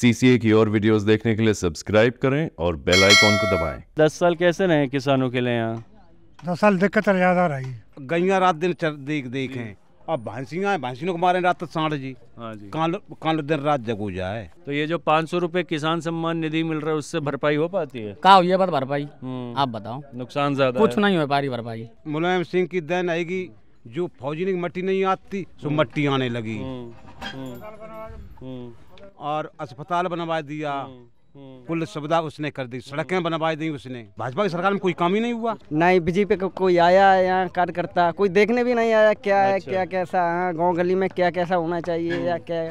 CCA की और videos देखने के लिए सब्सक्राइब करें और बेल आइकॉन को दबाएं। दस साल कैसे रहे किसानों के लिए यहाँ दस साल दिक्कत तो ज्यादा रही गैया रात दिन देख देखें अब भैंसिया भैंसियों को मारे रात तो साढ़ जी हाँ कान दिन रात जगू जाए तो ये जो पाँच सौ रूपए किसान सम्मान निधि मिल रहा है उससे भरपाई हो पाती है का हुई है पर भरपाई हम्म। आप बताओ नुकसान ज्यादा कुछ नहीं हो पा रही भरपाई मुलायम सिंह की देन आएगी जो फौजी की मट्टी नहीं आती सो मट्टी आने लगी हम्म, हम्म, और अस्पताल बनवा दिया हम्म, हम्म। कुल सुविधा उसने कर दी सड़कें हम्म। बनवाई दी उसने भाजपा की सरकार में कोई काम ही नहीं हुआ नहीं बीजेपी का को, कोई आया यहाँ कार्यकर्ता कोई देखने भी नहीं आया क्या अच्छा। है क्या कैसा हाँ गाँव गली में क्या कैसा होना चाहिए या क्या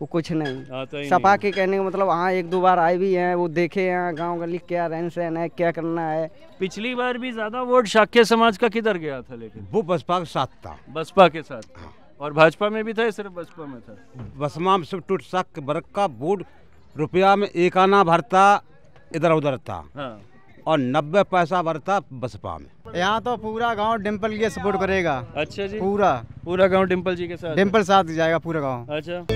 वो कुछ नहीं हाँ, तो सपा के कहने का मतलब हाँ एक दो बार आए भी हैं वो देखे यहाँ गांव गली क्या रहन सहन है क्या करना है पिछली बार भी ज्यादा वोट शाक्य समाज का किधर गया था लेकिन वो बसपा के साथ था बसपा के साथ हाँ। और भाजपा में भी था सिर्फ बसपा में था बसमा में सिर्फ टूट सक बरक्का बूढ़ रुपया में एक आना भरता इधर उधर था हाँ। और नब्बे पैसा भरता बसपा में यहाँ तो पूरा गांव डिम्पल के सपोर्ट करेगा अच्छा जी पूरा पूरा गांव डिम्पल जी के साथ डिंपल साथ जाएगा पूरा गांव अच्छा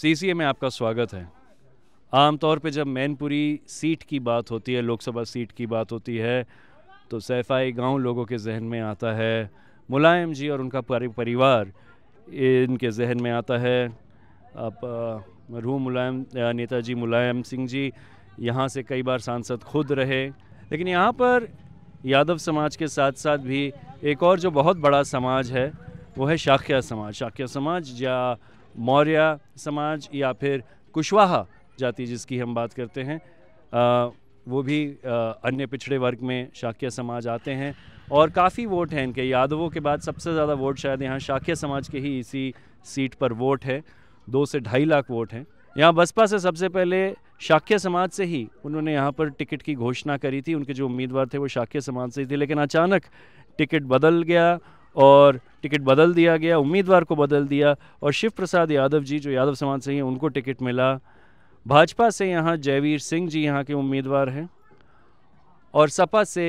सीसीए में आपका स्वागत है आमतौर पे जब मैनपुरी सीट की बात होती है लोकसभा सीट की बात होती है तो सैफाई गांव लोगों के जहन में आता है मुलायम जी और उनका परिवार इनके जहन में आता है आप रू मुलायम नेताजी मुलायम सिंह जी यहाँ से कई बार सांसद खुद रहे लेकिन यहाँ पर यादव समाज के साथ साथ भी एक और जो बहुत बड़ा समाज है वो है शाखिया समाज शाखिया समाज या मौर्य समाज या फिर कुशवाहा जाति जिसकी हम बात करते हैं आ, वो भी आ, अन्य पिछड़े वर्ग में शाक्य समाज आते हैं और काफ़ी वोट हैं इनके यादवों के बाद सबसे ज़्यादा वोट शायद यहाँ शाक्य समाज के ही इसी सीट पर वोट है दो से ढाई लाख वोट हैं यहाँ बसपा से सबसे पहले शाक्य समाज से ही उन्होंने यहाँ पर टिकट की घोषणा करी थी उनके जो उम्मीदवार थे वो शाक्य समाज से ही थे लेकिन अचानक टिकट बदल गया और टिकट बदल दिया गया उम्मीदवार को बदल दिया और शिव प्रसाद यादव जी जो यादव समाज से ही उनको टिकट मिला भाजपा से यहाँ जयवीर सिंह जी यहाँ के उम्मीदवार हैं और सपा से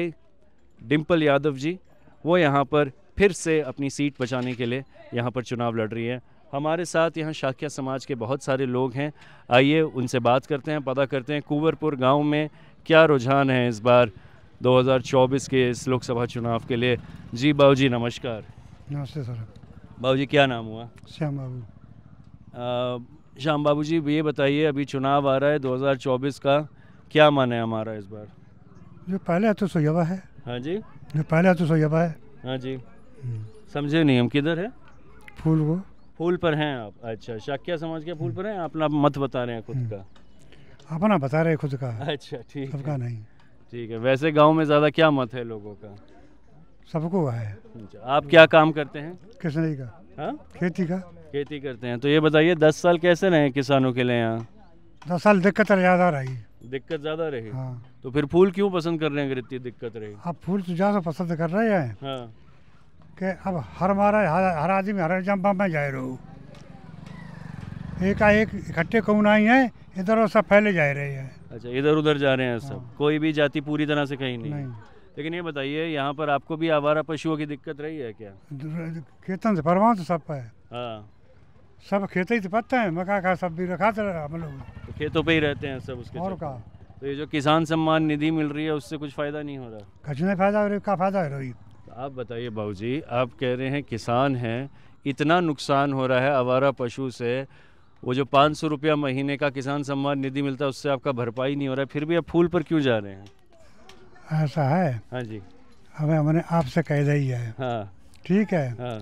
डिम्पल यादव जी वो यहाँ पर फिर से अपनी सीट बचाने के लिए यहाँ पर चुनाव लड़ रही है हमारे साथ यहाँ शाखिया समाज के बहुत सारे लोग हैं आइए उनसे बात करते हैं पता करते हैं कुंवरपुर गांव में क्या रुझान है इस बार 2024 के इस लोकसभा चुनाव के लिए जी बाबू जी नमस्कार नमस्ते सर बाबू जी क्या नाम हुआ श्याम बाबू श्याम बाबू जी ये बताइए अभी चुनाव आ रहा है 2024 का क्या मन है हमारा इस बार जो पहले तो सोयाबा है हाँ जी जो पहले तो सोयाबा है हाँ जी हम्म। समझे नहीं हम किधर है फूल को फूल पर हैं आप अच्छा शाक्या समाज के फूल पर हैं अपना मत बता रहे हैं खुद का हम्म। अपना बता रहे हैं खुद का अच्छा ठीक सबका नहीं ठीक है वैसे गाँव में ज़्यादा क्या मत है लोगों का सबको है अच्छा, आप क्या काम करते हैं कृष्ण जी का हाँ खेती का खेती करते हैं तो ये बताइए दस साल कैसे रहे किसानों के लिए यहाँ दस साल दिक्कत ज्यादा रही दिक्कत ज्यादा रही हाँ। तो फिर फूल क्यों पसंद कर रहे हैं अगर इतनी दिक्कत रही अब फूल तो ज्यादा पसंद कर रहे हैं हाँ। कि अब हर मारा हर, आदमी हर जम्बा में जा रहो एक एक इकट्ठे कौन आई है इधर और सब फैले जा रहे हैं अच्छा इधर उधर जा रहे हैं सब हाँ। कोई भी जाति पूरी तरह से कहीं नहीं, नहीं। लेकिन ये बताइए यहाँ पर आपको भी आवारा पशुओं की दिक्कत रही है क्या खेतन से फरमाओ तो सब है हाँ। सब खेत ही पत्ते हैं मका का सब भी रखा था हम लोग तो खेतों पे ही रहते हैं सब उसके और का तो ये जो किसान सम्मान निधि मिल रही है उससे कुछ फायदा नहीं हो रहा कुछ नहीं फायदा हो रही का फायदा हो रही आप बताइए जी आप कह रहे हैं किसान हैं इतना नुकसान हो रहा है आवारा पशु से वो जो पाँच सौ रुपया महीने का किसान सम्मान निधि मिलता है उससे आपका भरपाई नहीं हो रहा है फिर भी आप फूल पर क्यों जा रहे हैं ऐसा है हाँ जी हमें हमने आपसे कह दी है हाँ ठीक है हाँ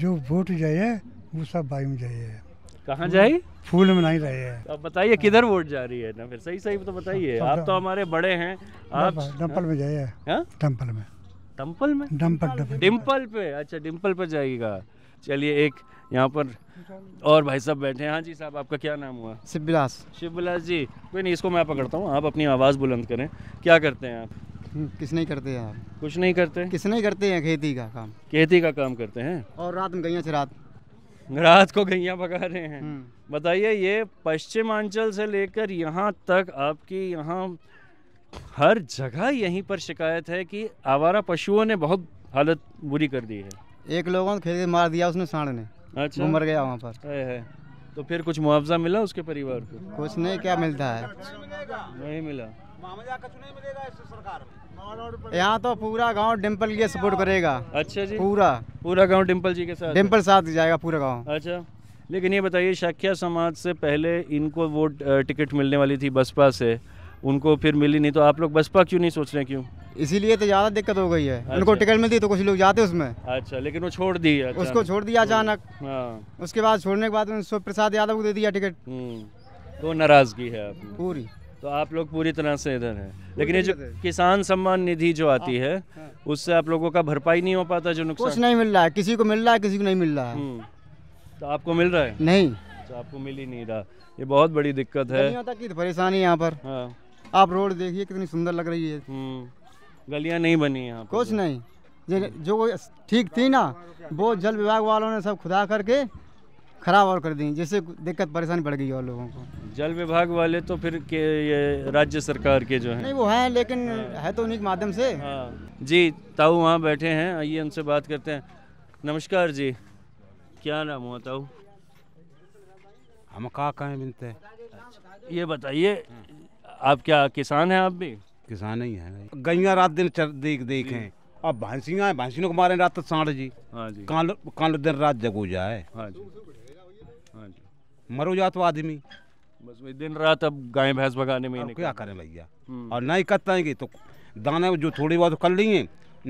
जो वोट जाइए वो सब बाई में जाइए कहाँ जाए फूल में नहीं रहे हैं अब बताइए किधर वोट जा रही है ना फिर सही सही तो बताइए आप तो, तो हमारे बड़े हैं आप डम्पल में जाइए हाँ? डम्पल में डम्पल में डम्पल डिम्पल पे अच्छा डिम्पल पे जाइएगा चलिए एक यहाँ पर और भाई साहब बैठे हैं हाँ जी साहब आपका क्या नाम हुआ शिवबिलास शिवबिलास जी कोई नहीं इसको मैं पकड़ता हूँ आप अपनी आवाज़ बुलंद करें क्या करते हैं आप हम्म, किस नहीं करते हैं आप कुछ नहीं करते किस नहीं करते हैं खेती का काम खेती का काम करते हैं और रात में गैया चरात रात को गैया पका रहे हैं हम्म। बताइए ये पश्चिमांचल से लेकर यहाँ तक आपकी यहाँ हर जगह यहीं पर शिकायत है कि आवारा पशुओं ने बहुत हालत बुरी कर दी है एक लोगों ने खेत मार दिया उसने सांड ने अच्छा मर गया वहाँ पर है, है। तो फिर कुछ मुआवजा मिला उसके परिवार को कुछ नहीं क्या मिलता है नहीं मिला यहाँ तो पूरा गांव डिंपल के सपोर्ट करेगा अच्छा जी पूरा पूरा गांव डिंपल जी के साथ डिंपल साथ जाएगा पूरा गांव अच्छा लेकिन ये बताइए शाखिया समाज से पहले इनको वोट टिकट मिलने वाली थी बसपा से उनको फिर मिली नहीं तो आप लोग बसपा क्यों नहीं सोच रहे क्यों इसीलिए तो ज़्यादा दिक्कत हो गई है अच्छा। उनको टिकट मिलती तो कुछ लोग जाते उसमें अच्छा लेकिन वो छोड़ दी उसको छोड़ दिया अचानक हम्म, हाँ। उसके बाद छोड़ने के बाद शिव प्रसाद यादव को दे दिया टिकट हम्म, तो नाराजगी है पूरी तो आप लोग पूरी तरह से इधर हैं लेकिन ये जो किसान सम्मान निधि जो आती हाँ, है हाँ। उससे आप लोगों का भरपाई नहीं हो पाता जो नुकसान कुछ नहीं मिल रहा है किसी को मिल रहा है किसी को नहीं मिल रहा है हम्म, तो आपको मिल रहा है नहीं तो आपको मिल ही नहीं रहा ये बहुत बड़ी दिक्कत है परेशानी यहाँ पर हाँ आप रोड देखिए कितनी सुंदर लग रही है हम्म। गलियाँ नहीं बनी यहाँ कुछ तो। नहीं जो ठीक थी ना वो जल विभाग वालों ने सब खुदा करके खराब और कर दी जिससे दिक्कत परेशानी बढ़ गई और लोगों को जल विभाग वाले तो फिर के ये राज्य सरकार के जो हैं नहीं वो हैं लेकिन है तो उन्हीं के माध्यम से हाँ। जी ताऊ वहाँ बैठे हैं आइए उनसे बात करते हैं नमस्कार जी क्या नाम हुआ ताऊ हम कहा कहें बिनते ये बताइए आप क्या किसान हैं आप भी किसान ही हैं गैया रात दिन चर, देख हैं अब भैंसियाँ हैं भैंसियों को मारे रात तो साढ़ जी कान हाँ कान दिन रात जगो जाए हाँ जी हाँ मरो जा तो आदमी बस दिन रात अब गाय भैंस भगाने में क्या करें भैया हम्म। और नहीं कताएंगे तो दाने जो थोड़ी बहुत कर लिए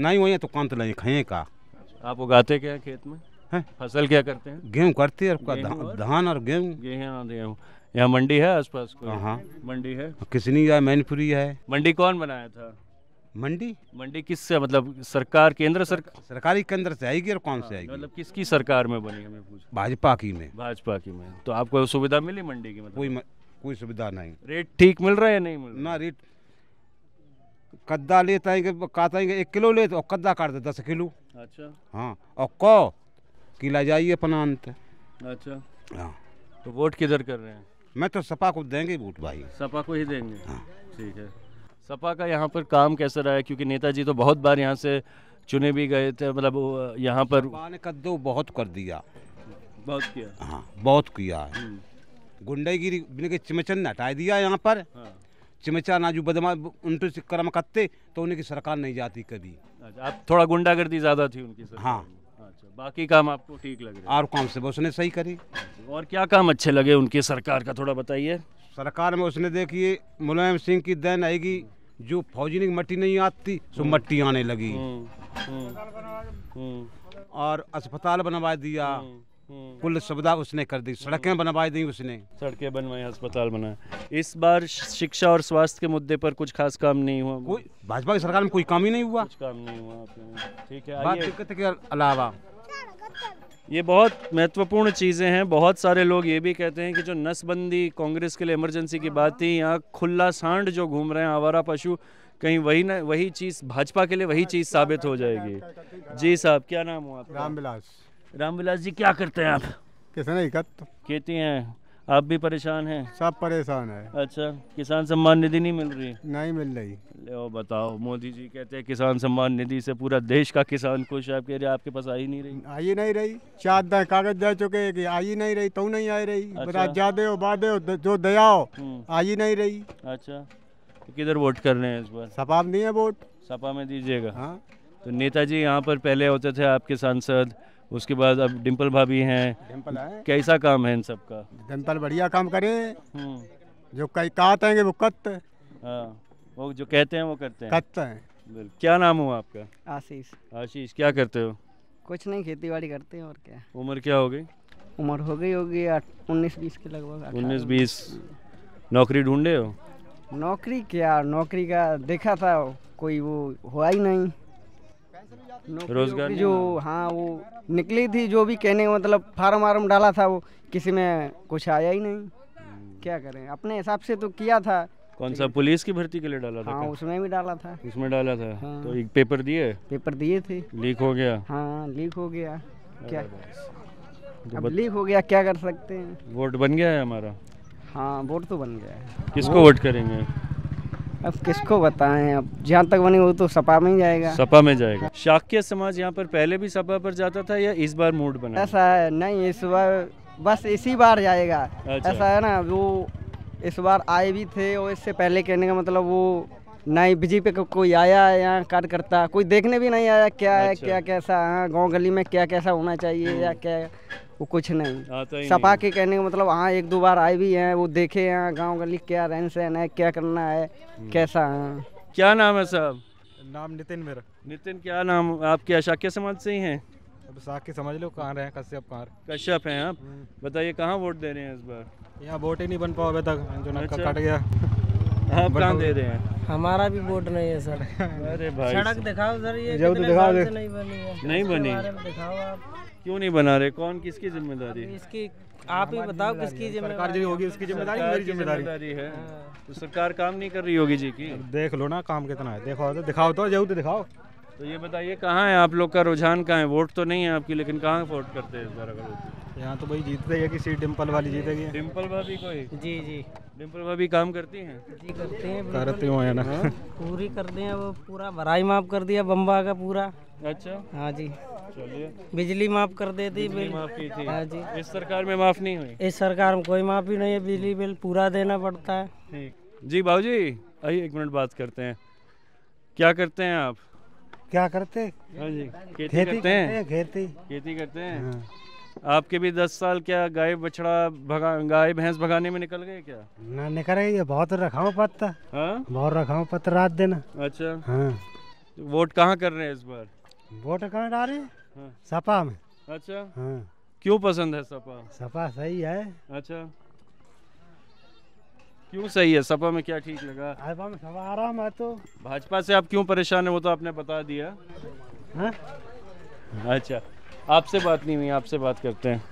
नहीं हुए तो कान तो लेंगे खाए का आप उगाते क्या खेत में है? फसल क्या करते हैं गेहूँ करते हैं धान और गेहूँ हाँ, गेहूँ यहाँ मंडी है आसपास पास हाँ, हाँ मंडी है किसनी है मैनपुरी है मंडी कौन बनाया था मंडी मंडी किससे मतलब सरकार केंद्र सर... सरकारी केंद्र से आएगी और कौन से हाँ, आएगी मतलब किसकी सरकार में बनी है भाजपा की में भाजपा की में तो आपको सुविधा मिली मंडी की मतलब कोई कोई सुविधा नहीं रेट ठीक मिल रहा है नहीं मिल रहा ना रेट कद्दा लेता है काट है एक किलो लेते और कद्दा काट दे दस किलो अच्छा हाँ और कौ किला जाइए अपना अंत अच्छा हाँ तो वोट किधर कर रहे हैं मैं तो सपा को देंगे वोट भाई सपा को ही देंगे हाँ। ठीक है सपा का यहाँ पर काम कैसा रहा है क्योंकि नेताजी तो बहुत बार यहाँ से चुने भी गए थे मतलब यहाँ पर कद्दो बहुत कर दिया बहुत किया हाँ बहुत किया हम्म। गुंडागिरी के चिमचन ने हटा दिया यहाँ पर हाँ। चिमचा नाजू बदमा उनटू से कर्म करते तो उनकी सरकार नहीं जाती कभी अच्छा, आप थोड़ा गुंडागर्दी ज़्यादा थी उनकी सरकार हाँ बाकी काम आपको ठीक लग रहा है और काम से उसने सही करी और क्या काम अच्छे लगे उनकी सरकार का थोड़ा बताइए सरकार में उसने देखिए मुलायम सिंह की देन आएगी जो फौजी मट्टी नहीं आती सो हम्म। मट्टी आने लगी हम्म, हम्म, और अस्पताल बनवा दिया कुल सुविधा उसने कर दी सड़कें बनवा दी उसने सड़कें बनवाई अस्पताल बनाया इस बार शिक्षा और स्वास्थ्य के मुद्दे पर कुछ खास काम नहीं हुआ कोई भाजपा की सरकार में कोई काम ही नहीं हुआ कुछ काम नहीं हुआ ठीक है बात दिक्कत के अलावा ये बहुत महत्वपूर्ण चीज़ें हैं बहुत सारे लोग ये भी कहते हैं कि जो नसबंदी कांग्रेस के लिए इमरजेंसी की बात थी यहाँ खुला सांड जो घूम रहे हैं आवारा पशु कहीं वही ना वही चीज़ भाजपा के लिए वही चीज़ साबित हो जाएगी जी साहब क्या नाम हुआ रामविलास रामविलास जी क्या करते हैं आप नहीं तो- कहती हैं आप भी परेशान हैं सब परेशान है अच्छा किसान सम्मान निधि नहीं मिल रही नहीं मिल रही ले बताओ मोदी जी कहते हैं किसान सम्मान निधि से पूरा देश का किसान खुश है आपके आपके पास आई नहीं रही आई नहीं रही चार कागज दे चुके कि आई नहीं रही तो नहीं आई रही अच्छा? बता हो बादे हो जो दया हो हम्म। आई नहीं रही अच्छा तो किधर वोट कर रहे हैं इस बार सपा में नहीं है वोट सपा में दीजिएगा हाँ तो नेताजी यहाँ पर पहले होते थे आपके सांसद उसके बाद अब डिम्पल भाभी हैं कैसा काम है इन सब का डिम्पल बढ़िया काम करे हम्म। जो कई कहते हैं वो कत हाँ वो जो कहते हैं वो करते हैं करते हैं क्या नाम हुआ आपका आशीष आशीष क्या करते हो कुछ नहीं खेती बाड़ी करते हैं और क्या उम्र क्या हो गई उम्र हो गई होगी उन्नीस बीस के लगभग उन्नीस बीस नौकरी ढूंढे हो नौकरी क्या नौकरी का देखा था कोई वो हुआ ही नहीं रोजगार जो हाँ वो निकली थी जो भी कहने का मतलब फार्म वार्म डाला था वो किसी में कुछ आया ही नहीं हम्म। क्या करें अपने हिसाब से तो किया था कौन सा पुलिस की भर्ती के लिए डाला था हाँ, उसमें भी डाला था उसमें डाला था हाँ। तो एक पेपर दिए पेपर दिए थे लीक हो गया हाँ लीक हो गया क्या तो अब लीक हो गया क्या कर सकते हैं वोट बन गया है हमारा हाँ वोट तो बन गया है किसको वोट करेंगे अब किसको बताएं अब जहाँ तक बने वो तो सपा में ही जाएगा सपा में जाएगा शाक्य समाज यहाँ पर पहले भी सपा पर जाता था या इस बार मूड बना ऐसा है नहीं इस बार बस इसी बार जाएगा अच्छा। ऐसा है ना वो इस बार आए भी थे और इससे पहले कहने का मतलब वो नहीं बीजेपी का को कोई आया है यहाँ कार्यकर्ता कोई देखने भी नहीं आया क्या अच्छा। है क्या कैसा हाँ, गाँव गली में क्या कैसा होना चाहिए या क्या वो कुछ नहीं सपा हाँ, तो के कहने का मतलब हाँ एक दो बार आए भी हैं वो देखे हैं गांव गली क्या रहन सहन है क्या करना है हम्म। कैसा है क्या नाम है साहब नाम नितिन मेरा नितिन क्या नाम आपके अशाक्य समाज से ही हैं अब साक्य समझ लो कहाँ रहे कश्यप कहाँ कश्यप हैं आप हम्म। बताइए कहाँ वोट दे रहे हैं इस बार यहाँ वोट ही नहीं बन पाओ अभी तक जो नक्का अच्छा। कट गया आप कहाँ दे रहे हैं हमारा भी वोट नहीं है सर अरे भाई सड़क दिखाओ सर ये जल्द तो दिखाओ नहीं बनी है नहीं बनी दिखाओ आप क्यों नहीं बना रहे कौन किसकी जिम्मेदारी इसकी आप ही बताओ किसकी जिम्मेदारी होगी उसकी जिम्मेदारी मेरी जिम्मेदारी है हाँ। तो सरकार काम नहीं कर रही होगी जी की देख लो ना काम कितना है देखो तो दिखाओ तो जरूर तो दिखाओ तो ये बताइए कहाँ है आप लोग का रुझान कहाँ है वोट तो नहीं है आपकी लेकिन कहाँ वोट करते हैं इस बार अगर यहाँ तो भाई जीतते है किसी डिम्पल वाली जीतेगी डिम्पल भाभी कोई जी जी डिम्पल भाभी काम करती हैं जी करते हैं करते हुए ना हाँ? पूरी कर दे वो पूरा भराई माफ कर दिया बम्बा का पूरा अच्छा हाँ जी चलिए बिजली माफ कर देती बिल माफ की थी हाँ जी इस सरकार में माफ नहीं हुई इस सरकार में कोई माफी नहीं है बिजली बिल पूरा देना पड़ता है जी भाजी आइए एक मिनट बात करते हैं क्या करते हैं आप क्या करते हाँ खेती, खेती करते हैं खेती खेती करते हैं हाँ। आपके भी दस साल क्या गाय बछड़ा भगा गाय भैंस भगाने में निकल गए क्या ना निकल गई बहुत रखाव पत्ता हाँ? बहुत रखाव पत्ता रात देना अच्छा हाँ वोट कहाँ कर रहे हैं इस बार वोट कहाँ डाले सपा में अच्छा हाँ क्यों पसंद है सपा सपा सही है अच्छा क्यों सही है सपा में क्या ठीक लगा भाजपा में सपा आराम है तो भाजपा से आप क्यों परेशान है वो तो आपने बता दिया हा? अच्छा आपसे बात नहीं हुई आपसे बात करते हैं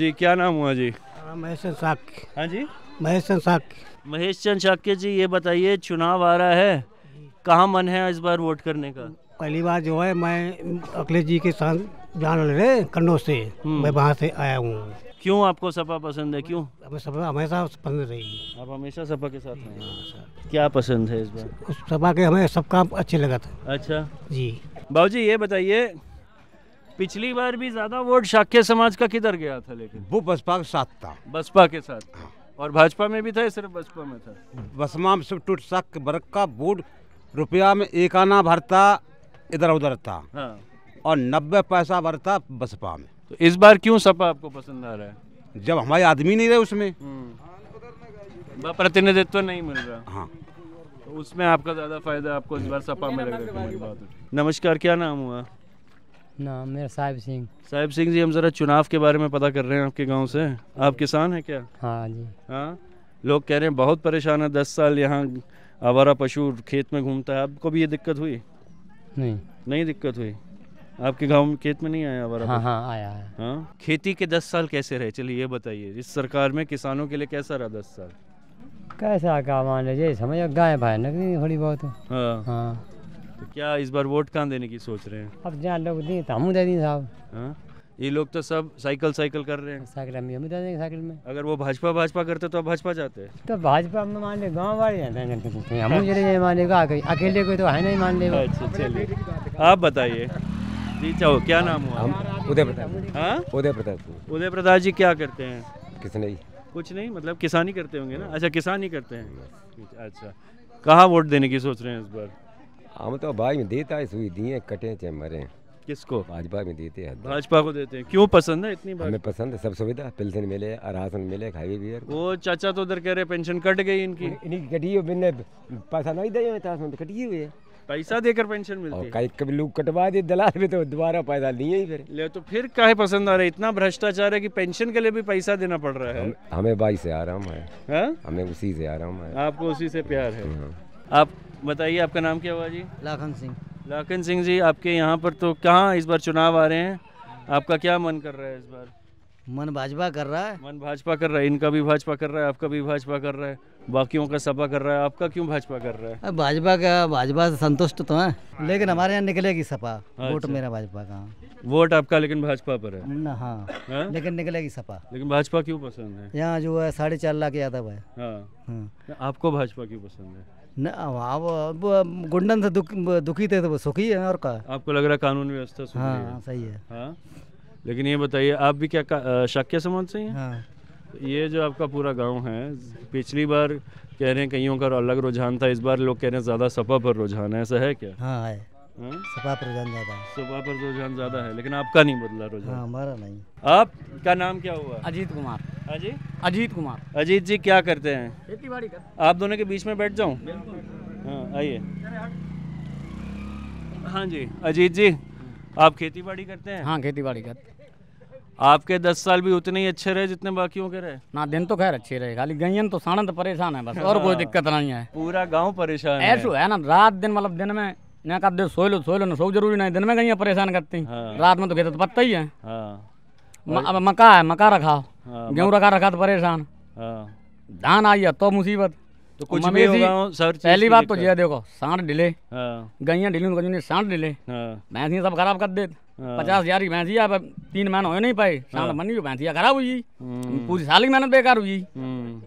जी क्या नाम हुआ जी हाँ, महेश चंद हाँ जी महेश चंद महेश चंद शाक्य जी ये बताइए चुनाव आ रहा है कहाँ मन है इस बार वोट करने का पहली बार जो है मैं अखिलेश जी के साथ जान ले कन्नौज से हम्म। मैं वहाँ से आया हूँ क्यों आपको सपा पसंद है क्यों हमें सपा हमेशा पसंद रही आप हमेशा सपा के साथ हैं हाँ, क्या पसंद है इस बार उस सपा के हमें सब काम अच्छे लगा था अच्छा जी बाबू जी ये बताइए पिछली बार भी ज्यादा वोट शाक्य समाज का किधर गया था लेकिन वो बसपा के साथ था बसपा के साथ हाँ। और भाजपा में भी था सिर्फ बसपा में था बसमा में सब टूट सक बरक्का बोर्ड रुपया में एक आना भरता इधर उधर था हाँ। और नब्बे पैसा बढ़ता बसपा में तो इस बार क्यों सपा आपको पसंद आ रहा है जब हमारे आदमी नहीं रहे उसमें हम्म। प्रतिनिधित्व नहीं मिल रहा हाँ तो उसमें आपका ज़्यादा फायदा आपको इस बार सपा में नमस्कार क्या नाम हुआ नाम मेरा साहिब सिंह साहिब सिंह जी हम ज़रा चुनाव के बारे में पता कर रहे हैं आपके गांव से आप किसान हैं क्या हाँ जी हाँ लोग कह रहे हैं बहुत परेशान है दस साल यहाँ आवारा पशु खेत में घूमता है आपको भी ये दिक्कत हुई नहीं नहीं दिक्कत हुई आपके गांव में खेत में नहीं आया हाँ हाँ आया है हाँ खेती के दस साल कैसे रहे चलिए ये बताइए इस सरकार में किसानों के लिए कैसा रहा दस साल कैसा का मान लीजिए समझ गाय भाई नगरी थोड़ी बहुत हाँ हाँ तो क्या इस बार वोट कहाँ देने की सोच रहे हैं अब जहाँ लोग दिए तो हम दे दी साहब हाँ? ये लोग तो सब साइकिल साइकिल कर रहे हैं साइकिल हम दे देंगे साइकिल में अगर वो भाजपा भाजपा करते तो आप भाजपा जाते हैं तो भाजपा में तो मान ले गाँव वाले जाते हैं हम चले जाए मान लेगा अकेले कोई तो है नहीं मान लेगा अच्छा चलिए आप बताइए जी चाहो क्या नाम हुआ हम उदय प्रताप हाँ? उदय प्रताप उदय प्रताप जी क्या करते हैं किस नहीं कुछ नहीं मतलब किसानी करते होंगे ना अच्छा किसानी करते हैं अच्छा कहाँ वोट देने की सोच रहे हैं इस बार हम तो भाई में देता है सुई दिए कटे चाहे मरे किसको भाजपा में देते हैं भाजपा को देते हैं क्यों पसंद है इतनी बार हमें पसंद है सब सुविधा पेंशन मिले राशन मिले खाई भी वो चाचा तो उधर कह रहे पेंशन कट गई इनकी इनकी कटी हुई पैसा नहीं दे कटी हुई है पैसा देकर पेंशन मिलती है कभी लोग कटवा दे दलाल भी तो दोबारा पैदा दिए ही फिर ले तो फिर काहे पसंद आ रहा है इतना भ्रष्टाचार है कि पेंशन के लिए भी पैसा देना पड़ रहा है हम, हमें भाई से आराम है हा? हमें उसी से आराम है आपको उसी से प्यार है हाँ। आप बताइए आपका नाम क्या हुआ जी लाखन सिंह लाखन सिंह जी आपके यहाँ पर तो कहाँ इस बार चुनाव आ रहे हैं आपका क्या मन कर रहा है इस बार मन भाजपा कर रहा है मन भाजपा कर रहा है इनका भी भाजपा कर रहा है आपका भी भाजपा कर रहा है बाकियों का सपा कर रहा है आपका क्यों भाजपा कर रहा है भाजपा का भाजपा से संतुष्ट तो है हाँ लेकिन हमारे यहाँ निकलेगी सपा अच्छा। वोट मेरा भाजपा का वोट आपका लेकिन भाजपा पर है ना हाँ है? हाँ? लेकिन निकलेगी सपा लेकिन भाजपा क्यों पसंद है यहाँ जो है साढ़े चार लाख यादव है हाँ। आपको भाजपा क्यों पसंद है ना वो गुंडन से दुखी थे तो वो सुखी है और का आपको लग रहा है कानून व्यवस्था हाँ सही है लेकिन ये बताइए आप भी क्या शाक्य समाज से हैं हाँ। ये जो आपका पूरा गांव है पिछली बार कह रहे हैं कईयों का अलग रुझान था इस बार लोग कह रहे हैं ज़्यादा सपा पर रुझान है ऐसा है क्या हाँ है हाँ? सपा पर रुझान ज़्यादा है सपा पर रुझान ज़्यादा है लेकिन आपका नहीं बदला रुझान हाँ, हमारा नहीं आपका नाम क्या हुआ अजीत कुमार अजीत हाँ अजीत कुमार अजीत जी क्या करते हैं खेती बाड़ी कर आप दोनों के बीच में बैठ जाऊँ हाँ आइए हाँ जी अजीत जी आप खेती बाड़ी करते हैं हाँ खेती बाड़ी करते हैं आपके दस साल भी उतने ही अच्छे रहे जितने बाकियों के रहे ना दिन तो खैर अच्छे रहे खाली गयन तो साणंद तो परेशान है बस और हाँ। कोई दिक्कत नहीं है पूरा गाँव परेशान ऐसा है।, ना रात दिन मतलब दिन में ना कर दे सोए लो सोए लो ना सो जरूरी नहीं दिन में गई परेशान करती हाँ। रात में तो खेत तो पत्ता ही है हाँ। मका है मका रखा हाँ, गेहूँ रखा रखा तो परेशान हाँ। धान आई है तो मुसीबत तो कुछ भी होगा सर पहली बात तो ये देखो सांड ढिले गई ढिली सांड डिले भैंसियाँ सब खराब कर देते हाँ। पचास हजार की भैंसी अब तीन महीने हो नहीं पाए साल हाँ। मन भी भैंसिया खराब हुई हम्म। पूरी साल की मेहनत बेकार हुई हम्म।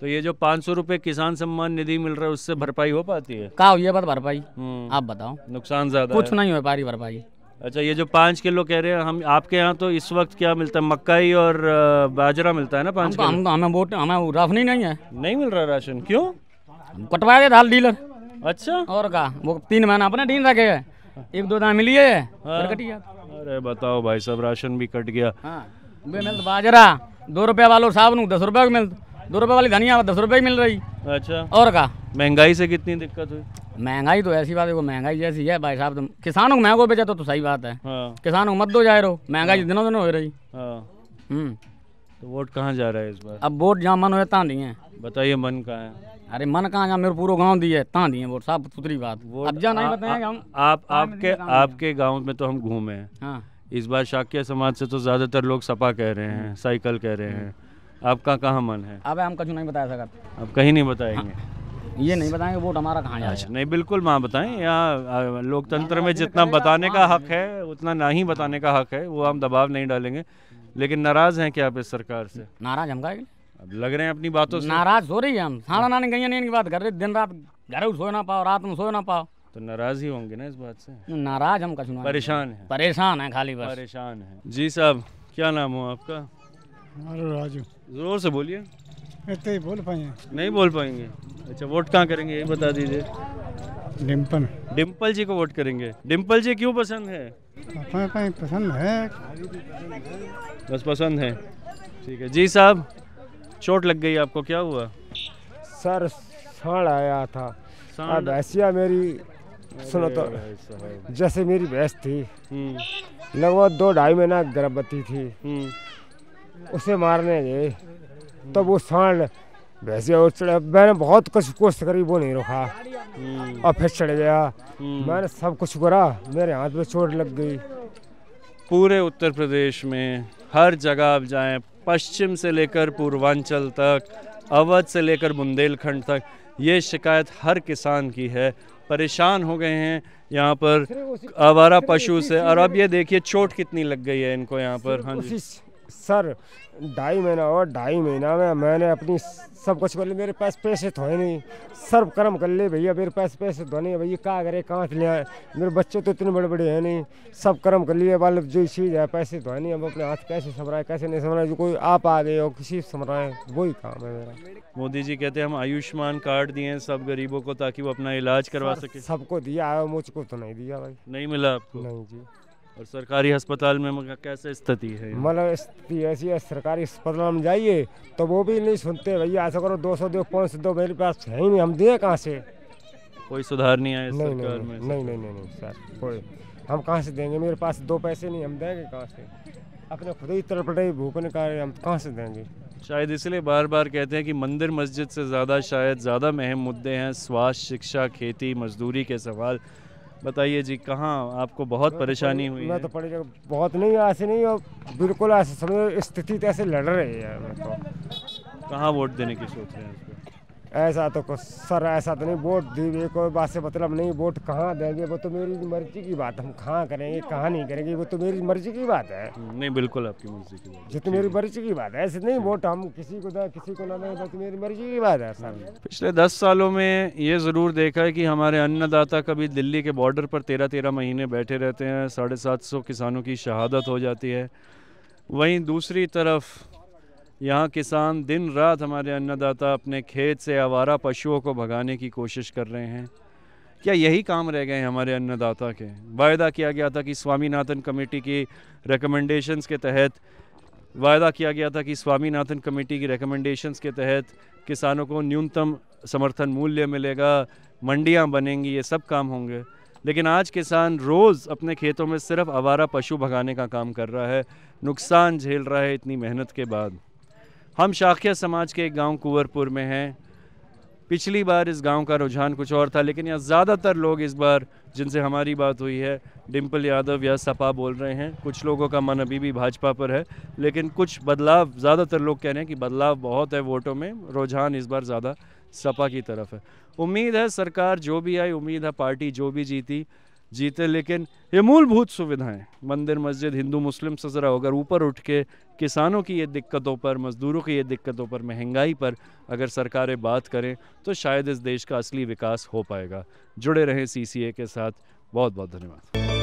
तो ये जो पाँच सौ रूपए किसान सम्मान निधि मिल रहा है उससे भरपाई हो पाती है कहा हुई है बात भरपाई हम्म। आप बताओ नुकसान ज्यादा कुछ नहीं हो पा रही भरपाई अच्छा ये जो पाँच किलो कह रहे हैं हम आपके यहाँ तो इस वक्त क्या मिलता है मक्काई और बाजरा मिलता है ना पाँच किलो हम हमें बोट हमें राशन ही नहीं है नहीं मिल रहा राशन क्यों कटवाया दाल डीलर अच्छा और कहा वो तीन महीना अपने डीन रखे है एक दो दाम मिली हाँ। है अरे बताओ भाई साहब राशन भी कट गया हाँ बाजरा दो रुपया वालों साहब दस रुपये मिल दो रुपये वाली धनिया दस रुपये मिल रही अच्छा और का महंगाई से कितनी दिक्कत हुई महंगाई तो ऐसी बात है महंगाई जैसी है भाई साहब तुम तो किसानों को महंगा बेचा तो, तो सही बात है हाँ। किसानों को मत दो जाए रहो महंगाई हाँ। दिनों दिनों हो रही हाँ। हम्म। तो वोट कहाँ जा रहा है इस बार अब वोट जहाँ मन हो ता दिए बताइए मन कहाँ है अरे मन कहाँ जहाँ मेरे पूरा गांव दिए ता दिए वोट साफ सुथरी बात अब बताएंगे हम आप हाँ, आपके आपके गाँव में तो हम घूमे हैं हाँ। इस बार शाक्य समाज से तो ज़्यादातर लोग सपा कह रहे हैं साइकिल कह रहे हैं आपका कहाँ मन है अब हम कुछ नहीं बताया सर आप कहीं नहीं बताएंगे हाँ, ये नहीं बताएंगे वोट हमारा कहाँ जाएगा अच्छा, नहीं बिल्कुल माँ बताएं यहाँ लोकतंत्र में जितना बताने तो का हक है उतना ना ही बताने का हक है वो हम दबाव नहीं डालेंगे लेकिन नाराज हैं क्या आप इस सरकार से नाराज हम गए अब लग रहे हैं अपनी बातों से नाराज हो रही है हम खाना नानी गई नहीं बात कर रहे दिन रात घर सो ना पाओ रात में सो ना पाओ तो नाराज ही होंगे ना इस बात से नाराज हम कछु परेशान है परेशान है खाली बस परेशान है जी साहब क्या नाम हो आपका राजू जोर से बोलिए इतने ही बोल पाएंगे नहीं बोल पाएंगे अच्छा वोट कहाँ करेंगे ये बता दीजिए डिम्पल डिम्पल जी को वोट करेंगे डिम्पल जी क्यों पसंद है पसंद है बस पसंद है ठीक है जी साहब चोट लग गई आपको क्या हुआ सर साढ़ आया था अब ऐसिया मेरी सुनो तो जैसे मेरी भैंस थी हम्म। लगभग दो ढाई महीना गर्भवती थी हम्म। उसे मारने गए तो वो सांड वैसे और चढ़ा मैंने बहुत कुछ कोशिश करी वो नहीं रुका हम्म। और फिर चढ़ गया हम्म। मैंने सब कुछ करा मेरे हाथ में चोट लग गई पूरे उत्तर प्रदेश में हर जगह आप जाएं पश्चिम से लेकर पूर्वांचल तक अवध से लेकर बुंदेलखंड तक ये शिकायत हर किसान की है परेशान हो गए हैं यहाँ पर आवारा पशु से और अब ये देखिए चोट कितनी लग गई है इनको यहाँ पर हाँ जी सर ढाई महीना और ढाई महीना में मैंने अपनी सब कुछ कर लिया मेरे पास पैसे तो है नहीं सर्व कर्म कर ले भैया मेरे पास पैसे तो नहीं भैया कहाँ करे कहाँ से ले आए मेरे बच्चे तो इतने बड़े बड़े हैं नहीं सब कर्म कर लिए वाले जो चीज़ है पैसे तो है नहीं हम अपने हाथ कैसे संभराए कैसे नहीं संभराए जो कोई आप आ गए हो किसी संभराए वही काम है मेरा मोदी जी कहते हैं हम आयुष्मान कार्ड दिए हैं सब गरीबों को ताकि वो अपना इलाज करवा सके सबको दिया है मुझको तो नहीं दिया भाई नहीं मिला आपको नहीं जी और सरकारी अस्पताल में कैसे स्थिति है मतलब स्थिति ऐसी है सरकारी अस्पताल में जाइए तो वो भी नहीं सुनते भैया ऐसा करो दो सौ दो पाँच सौ दो मेरे पास है ही नहीं हम दिए कहाँ से कोई सुधार नहीं आया नहीं नहीं नहीं, नहीं नहीं नहीं नहीं सर कोई हम कहाँ से देंगे मेरे पास दो पैसे नहीं हम देंगे कहाँ से अपने खुद ही तरफ रहे भूखने हम कहाँ से देंगे शायद इसलिए बार बार कहते हैं कि मंदिर मस्जिद से ज़्यादा शायद ज़्यादा अहम मुद्दे हैं स्वास्थ्य शिक्षा खेती मजदूरी के सवाल बताइए जी कहाँ आपको बहुत तो परेशानी हुई मैं तो परेशान बहुत नहीं ऐसे नहीं और बिल्कुल ऐसे समझो स्थिति तो ऐसे लड़ रही है तो। कहाँ वोट देने की सोच रहे हैं ऐसा तो कुछ सर ऐसा तो नहीं वोट देंगे कोई बात से मतलब नहीं वोट कहाँ देंगे वो तो मेरी मर्जी की बात हम कहाँ करेंगे कहाँ नहीं करेंगे वो तो मेरी मर्जी की बात है नहीं बिल्कुल आपकी मर्जी की बात जितनी मेरी मर्जी की बात है ऐसे नहीं वोट हम किसी को दें किसी को ना दें तो मेरी मर्जी की बात है सर पिछले दस सालों में ये ज़रूर देखा है कि हमारे अन्नदाता कभी दिल्ली के बॉर्डर पर तेरह तेरह महीने बैठे रहते हैं साढ़े सात सौ किसानों की शहादत हो जाती है वहीं दूसरी तरफ यहाँ किसान दिन रात हमारे अन्नदाता अपने खेत से आवारा पशुओं को भगाने की कोशिश कर रहे हैं क्या यही काम रह गए हमारे अन्नदाता के वायदा किया गया था कि स्वामीनाथन कमेटी की रिकमेंडेशंस के तहत वायदा किया गया था कि स्वामीनाथन कमेटी की रिकमेंडेशंस के तहत किसानों को न्यूनतम समर्थन मूल्य मिलेगा मंडियाँ बनेंगी ये सब काम होंगे लेकिन आज किसान रोज़ अपने खेतों में सिर्फ आवारा पशु भगाने का काम कर रहा है नुकसान झेल रहा है इतनी मेहनत के बाद हम शाखिया समाज के एक गांव कुंवरपुर में हैं पिछली बार इस गांव का रुझान कुछ और था लेकिन यहाँ ज़्यादातर लोग इस बार जिनसे हमारी बात हुई है डिम्पल यादव या सपा बोल रहे हैं कुछ लोगों का मन अभी भी भाजपा पर है लेकिन कुछ बदलाव ज़्यादातर लोग कह रहे हैं कि बदलाव बहुत है वोटों में रुझान इस बार ज़्यादा सपा की तरफ है उम्मीद है सरकार जो भी आई उम्मीद है पार्टी जो भी जीती जीते लेकिन ये मूलभूत सुविधाएं मंदिर मस्जिद हिंदू मुस्लिम से ज़रा अगर ऊपर उठ के किसानों की ये दिक्कतों पर मज़दूरों की ये दिक्कतों पर महंगाई पर अगर सरकारें बात करें तो शायद इस देश का असली विकास हो पाएगा जुड़े रहें सी के साथ बहुत बहुत धन्यवाद